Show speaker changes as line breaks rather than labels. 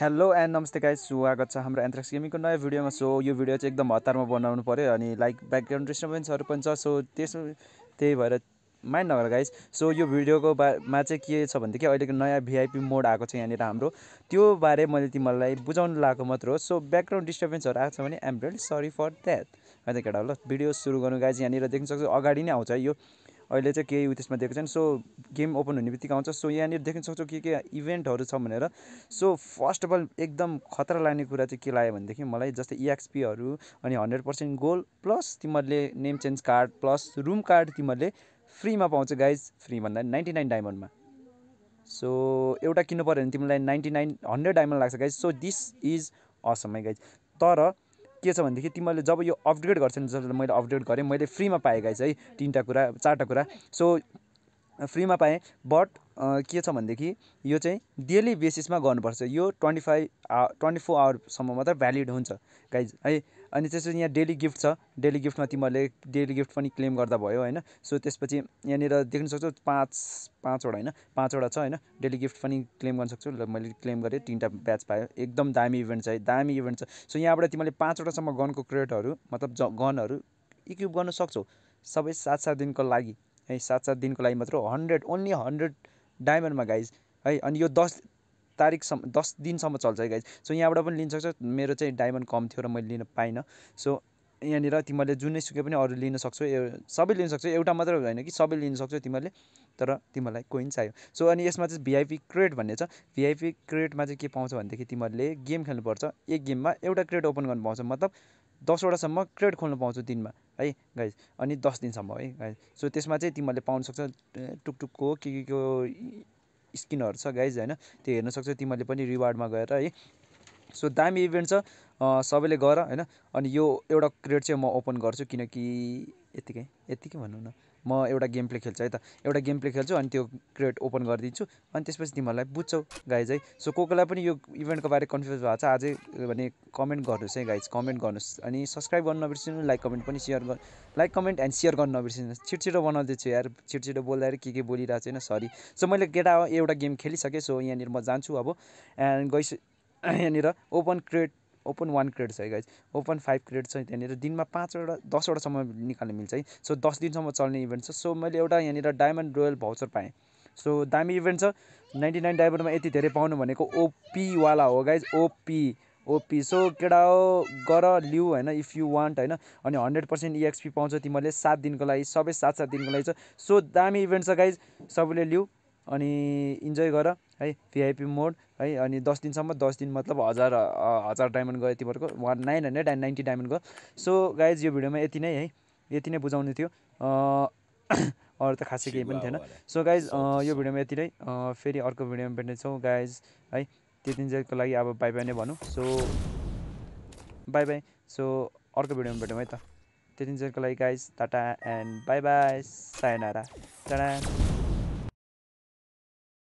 hello and नमस्ते guys स्वागत छ हाम्रो एन्थ्रेक्स गेमिङको नयाँ भिडियोमा सो यो भिडियो चाहिँ एकदम हतारमा बनाउनु पऱ्यो अनि लाइक ब्याकग्राउन्ड डिस्टर्बेन्सहरू पनि छ सो त्यसमा त्यही भएर माइन्ड नगर गाइज सो यो भिडियोको बामा चाहिँ के छ भनेदेखि अहिलेको नयाँ भिआइपी मोड आएको छ यहाँनिर हाम्रो त्यो बारे मैले तिमीहरूलाई बुझाउनु लागेको मात्र हो सो ब्याकग्राउन्ड डिस्टर्बेन्सहरू आएको छ भने I'm really sorry for that होइन केटा ल भिडियो सुरु गर्नु गाइज यहाँनिर देख्न सक्छु अगाडि नै आउँछ यो अहिले चाहिँ केही उ त्यसमा दिएको छैन सो गेम ओपन हुने बित्तिकै आउँछ सो यहाँनिर देख्न सक्छौँ के के इभेन्टहरू छ भनेर सो फर्स्ट अफ अल एकदम खतरा लाग्ने कुरा चाहिँ के लाग्यो भनेदेखि मलाई जस्तै इएक्सपीहरू e अनि हन्ड्रेड पर्सेन्ट गोल्ड प्लस तिमीहरूले name change card plus room card तिमीहरूले फ्रीमा पाउँछ गाइज फ्री भन्दा नाइन्टी नाइन डायमन्डमा सो एउटा किन्नु पऱ्यो भने तिमीलाई नाइन्टी नाइन हन्ड्रेड डायमन्ड लाग्छ guys so this is awesome है गाइज तर के छ भनेदेखि तिमीहरूले जब यो अपग्रेड गर्छ नि जब मैले अपग्रेड गरेँ मैले फ्रीमा पाएँ गाइज है तिनवटा कुरा चारवटा कुरा सो फ्रीमा पाएँ बट के छ भनेदेखि यो चाहिँ डेली बेसिसमा गर्नुपर्छ यो ट्वेन्टी फाइभ ट्वेन्टी फोर आवरसम्म मात्रै भ्यालिड हुन्छ गाइज है अनि त्यसपछि यहाँ डेली गिफ्ट छ डेली गिफ्टमा तिमीहरूले डेली गिफ्ट पनि क्लेम गर्दा भयो होइन सो त्यसपछि यहाँनिर देख्न सक्छौ पाँच पाँचवटा होइन पाँचवटा छ होइन डेली गिफ्ट पनि क्लेम गर्न सक्छौ ल मैले क्लेम गरेँ तिनवटा ब्याच पायो एकदम दामी इभेन्ट छ है दामी इभेन्ट छ सो यहाँबाट तिमीले पाँचवटासम्म गनको क्रेटहरू मतलब ज गनहरू इक्विप गर्न सक्छौ सबै सात सात दिनको लागि है सात सात दिनको लागि मात्र हन्ड्रेड ओन्ली हन्ड्रेड डायमन्डमा गाइज है अनि यो दस तारिकसम्म दस दिनसम्म चल्छ है गाइज सो यहाँबाट पनि लिन सक्छ मेरो चाहिँ डायमन्ड कम थियो र मैले लिन पाइनँ सो यहाँनिर तिमीहरूले जुनै सुकै पनि अरू लिन सक्छौ सबै लिन सक्छौ एउटा मात्र होइन कि सबै लिन सक्छौ तिमीहरूले तर तिमीहरूलाई कोइन चाहियो सो अनि यसमा चाहिँ भिआइपी क्रेड भन्ने छ भिआइपी क्रेडमा चाहिँ के पाउँछ भनेदेखि तिमीहरूले गेम खेल्नुपर्छ एक गेममा एउटा क्रेड ओपन गर्नु पाउँछ मतलब दसवटासम्म क्रेड खोल्नु पाउँछौ दिनमा है गाइज अनि दस दिनसम्म है गाइज सो त्यसमा चाहिँ तिमीहरूले पाउन सक्छ टुकटुकको के के स्किनहरू छ गाइज होइन त्यो हेर्न सक्छौ तिमीहरूले पनि रिवार्डमा गएर है सो दामी इभेन्ट छ सबैले गर होइन अनि यो एउटा क्रेड चाहिँ म ओपन गर्छु किनकि यतिकै यतिकै भनौँ न म एउटा गेम प्ले खेल्छु है त एउटा गेम प्ले खेल्छु अनि त्यो क्रेड ओपन गरिदिन्छु अनि त्यसपछि तिमीहरूलाई बुझ्छौ गाइज है सो को कोलाई पनि यो इभेन्टको बारे कन्फ्युज भएको छ अझै भने कमेन्ट गर्नुहोस् है गाइज कमेन्ट गर्नुहोस् अनि सब्सक्राइब गर्नु नबिर्सिनु लाइक कमेन्ट पनि सेयर गर्नु लाइक कमेन्ट एन्ड सेयर गर्नु नबिर्सिनुहोस् छिटछिटो बनाउँदैछु यार छिट छिटो बोल्दाखेरि के के बोलिरहेको छैन सरी सो मैले केटा एउटा गेम खेलिसकेँ सो यहाँनिर म जान्छु अब एन्ड गइस यहाँनिर open crate open one crate छ है गाइज ओपन फाइभ क्रेड छ त्यहाँनिर दिनमा पाँचवटा दसवटासम्म निकाल्नु मिल्छ है सो दस दिनसम्म चल्ने इभेन्ट छ सो मैले एउटा यहाँनिर डायमन्ड रोयल भाउचर पाएँ सो दामी इभेन्ट छ नाइन्टी नाइन डायमन्डमा यति धेरै पाउनु भनेको ओपीवाला हो गाइज ओपी ओपी सो केटा हो गर लिउ होइन इफ यु वान्ट होइन अनि हन्ड्रेड पर्सेन्ट इएक्सपी पाउँछ तिमीहरूले सात दिनको लागि सबै सात सात दिनको लागि छ सो दामी इभेन्ट छ गाइज सबैले लिउ अनि इन्जोय गर है भिआइपी मोड है अनि दस दिनसम्म दस दिन मतलब हजार हजार डायमन्ड गयो तिमीहरूको one nine hundred and ninety diamond so guys यो भिडियोमा यति नै है यति नै बुझाउने थियो अरू त खासै केही पनि थिएन सो गाइज यो भिडियोमा यति नै फेरि अर्को भिडियोमा भेट्नेछौँ गाइज है त्यतिजेलको लागि अब बाई बाई नै भनौँ सो बाई बाई सो अर्को भिडियोमा भेटौँ है त त्यतिजेलको लागि guys tata and bye bye सायनारा टाटा